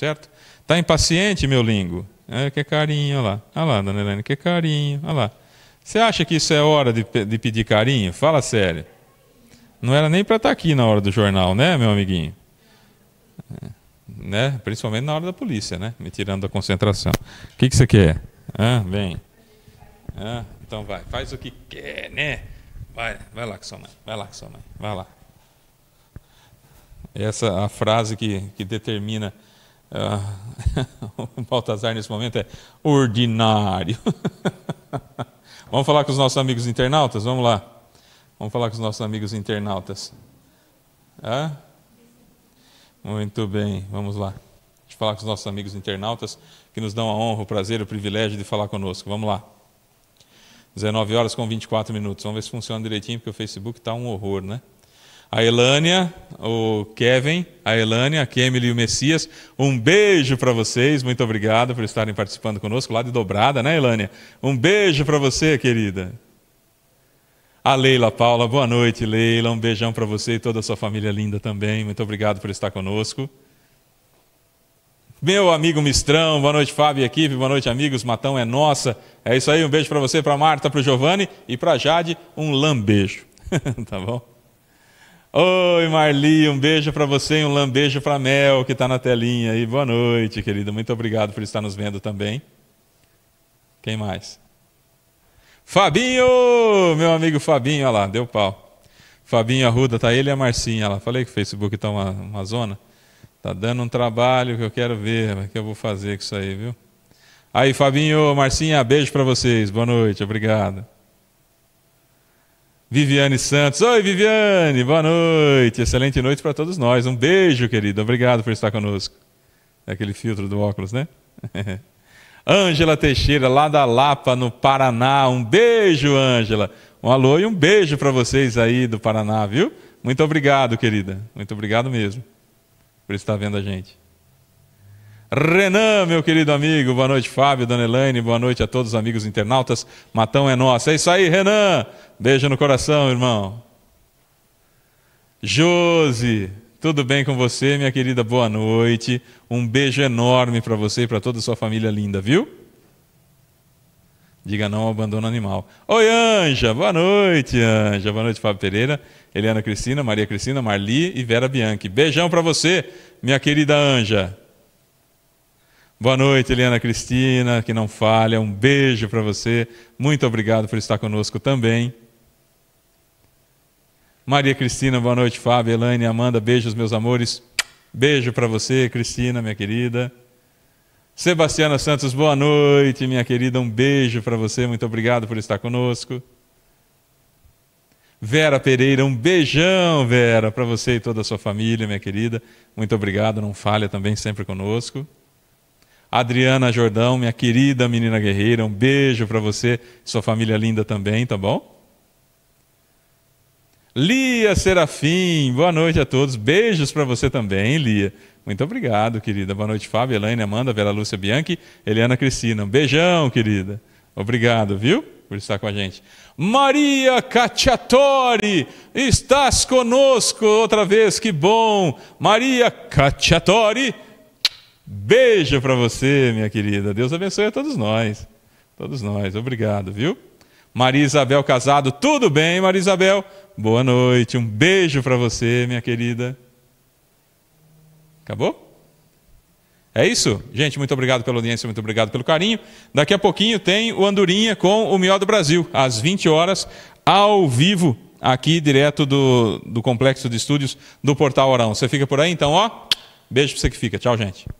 certo? Está impaciente, meu lingo? É, que carinho, olha lá. Olha lá, dona Helena, que carinho, olha lá. Você acha que isso é hora de, de pedir carinho? Fala sério. Não era nem para estar tá aqui na hora do jornal, né, meu amiguinho? É, né? Principalmente na hora da polícia, né? Me tirando da concentração. O que, que você quer? Ah, vem. Ah, então vai, faz o que quer, né? Vai, vai lá com sua mãe, vai lá com sua mãe, vai lá. Essa é a frase que, que determina ah, o Baltazar nesse momento é ordinário. Vamos falar com os nossos amigos internautas? Vamos lá. Vamos falar com os nossos amigos internautas. Muito bem, vamos lá. Deixa eu falar com os nossos amigos internautas que nos dão a honra, o prazer, o privilégio de falar conosco. Vamos lá. 19 horas com 24 minutos. Vamos ver se funciona direitinho, porque o Facebook está um horror, né? a Elânia, o Kevin, a Elânia, a Kemily e o Messias. Um beijo para vocês, muito obrigado por estarem participando conosco, lá de Dobrada, né, Elânia? Um beijo para você, querida. A Leila Paula, boa noite, Leila. Um beijão para você e toda a sua família linda também. Muito obrigado por estar conosco. Meu amigo Mistrão, boa noite, Fábio e equipe, boa noite, amigos. Matão é nossa. É isso aí, um beijo para você, para Marta, para o Giovanni e para Jade, um lambejo. tá bom? Oi, Marli, um beijo para você e um lambejo para Mel, que está na telinha aí. Boa noite, querida. Muito obrigado por estar nos vendo também. Quem mais? Fabinho! Meu amigo Fabinho, olha lá, deu pau. Fabinho Arruda, tá ele e a Marcinha lá. Falei que o Facebook está uma, uma zona. Tá dando um trabalho que eu quero ver, o que eu vou fazer com isso aí, viu? Aí, Fabinho, Marcinha, beijo para vocês. Boa noite, obrigado. Viviane Santos. Oi, Viviane, boa noite. Excelente noite para todos nós. Um beijo, querida. Obrigado por estar conosco. É aquele filtro do óculos, né? Ângela Teixeira, lá da Lapa, no Paraná. Um beijo, Ângela. Um alô e um beijo para vocês aí do Paraná, viu? Muito obrigado, querida. Muito obrigado mesmo por estar vendo a gente. Renan, meu querido amigo, boa noite, Fábio, Dona Elaine, boa noite a todos os amigos internautas. Matão é nosso. É isso aí, Renan. Beijo no coração, irmão. Josi, tudo bem com você, minha querida? Boa noite. Um beijo enorme para você e para toda a sua família linda, viu? Diga não ao abandono animal. Oi, Anja. Boa noite, Anja. Boa noite, Fábio Pereira, Eliana Cristina, Maria Cristina, Marli e Vera Bianchi. Beijão para você, minha querida Anja. Boa noite, Eliana Cristina, que não falha. Um beijo para você. Muito obrigado por estar conosco também. Maria Cristina, boa noite, Fábio, Elaine, Amanda. Beijos, meus amores. Beijo para você, Cristina, minha querida. Sebastiana Santos, boa noite, minha querida. Um beijo para você. Muito obrigado por estar conosco. Vera Pereira, um beijão, Vera, para você e toda a sua família, minha querida. Muito obrigado. Não falha também sempre conosco. Adriana Jordão, minha querida menina guerreira, um beijo para você, sua família linda também, tá bom? Lia Serafim, boa noite a todos, beijos para você também, Lia. Muito obrigado, querida. Boa noite, Fábio, Elaine, Amanda, Vera Lúcia Bianchi, Eliana Cristina. Um beijão, querida. Obrigado, viu, por estar com a gente. Maria Caciatori, estás conosco outra vez, que bom. Maria Caciatori. Beijo para você, minha querida. Deus abençoe a todos nós. Todos nós. Obrigado, viu? Maria Isabel Casado, tudo bem, Maria Isabel? Boa noite. Um beijo para você, minha querida. Acabou? É isso? Gente, muito obrigado pela audiência, muito obrigado pelo carinho. Daqui a pouquinho tem o Andorinha com o Mió do Brasil, às 20 horas, ao vivo, aqui direto do, do complexo de estúdios do Portal Orão. Você fica por aí? Então, ó, beijo pra você que fica. Tchau, gente.